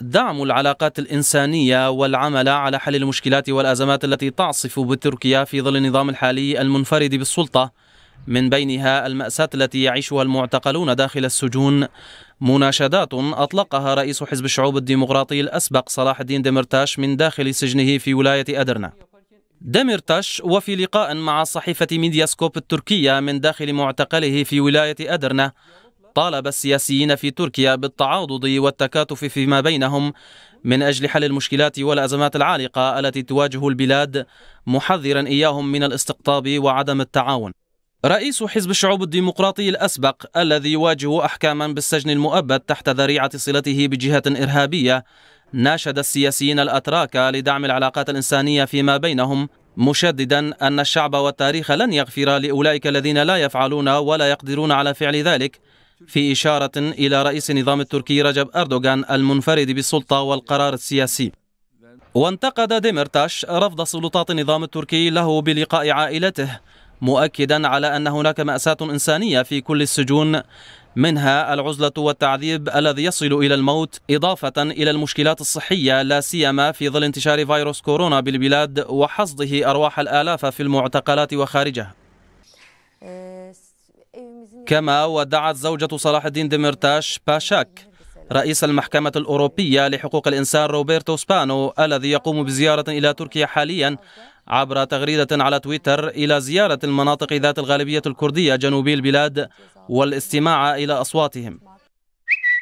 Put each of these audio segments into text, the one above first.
دعم العلاقات الإنسانية والعمل على حل المشكلات والأزمات التي تعصف بتركيا في ظل النظام الحالي المنفرد بالسلطة من بينها المأساة التي يعيشها المعتقلون داخل السجون مناشدات أطلقها رئيس حزب الشعوب الديمقراطي الأسبق صلاح الدين دمرتاش من داخل سجنه في ولاية أدرنا دمرتاش وفي لقاء مع صحيفة ميدياسكوب التركية من داخل معتقله في ولاية أدرنا طالب السياسيين في تركيا بالتعاضد والتكاتف فيما بينهم من أجل حل المشكلات والأزمات العالقة التي تواجه البلاد محذرا إياهم من الاستقطاب وعدم التعاون رئيس حزب الشعوب الديمقراطي الأسبق الذي يواجه أحكاما بالسجن المؤبد تحت ذريعة صلته بجهة إرهابية ناشد السياسيين الأتراك لدعم العلاقات الإنسانية فيما بينهم مشددا أن الشعب والتاريخ لن يغفر لأولئك الذين لا يفعلون ولا يقدرون على فعل ذلك في إشارة إلى رئيس النظام التركي رجب أردوغان المنفرد بالسلطة والقرار السياسي وانتقد ديمرتاش رفض سلطات النظام التركي له بلقاء عائلته مؤكدا على أن هناك مأساة إنسانية في كل السجون منها العزلة والتعذيب الذي يصل إلى الموت إضافة إلى المشكلات الصحية لا سيما في ظل انتشار فيروس كورونا بالبلاد وحصده أرواح الآلاف في المعتقلات وخارجها كما ودعت زوجة صلاح الدين ديمرتاش باشاك رئيس المحكمة الأوروبية لحقوق الإنسان روبرتو سبانو الذي يقوم بزيارة إلى تركيا حاليا عبر تغريدة على تويتر إلى زيارة المناطق ذات الغالبية الكردية جنوبي البلاد والاستماع إلى أصواتهم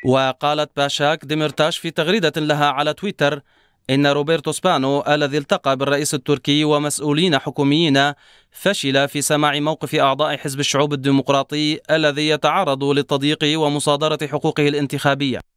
وقالت باشاك ديمرتاش في تغريدة لها على تويتر إن روبرتو سبانو الذي التقى بالرئيس التركي ومسؤولين حكوميين فشل في سماع موقف أعضاء حزب الشعوب الديمقراطي الذي يتعرض للتضييق ومصادرة حقوقه الانتخابية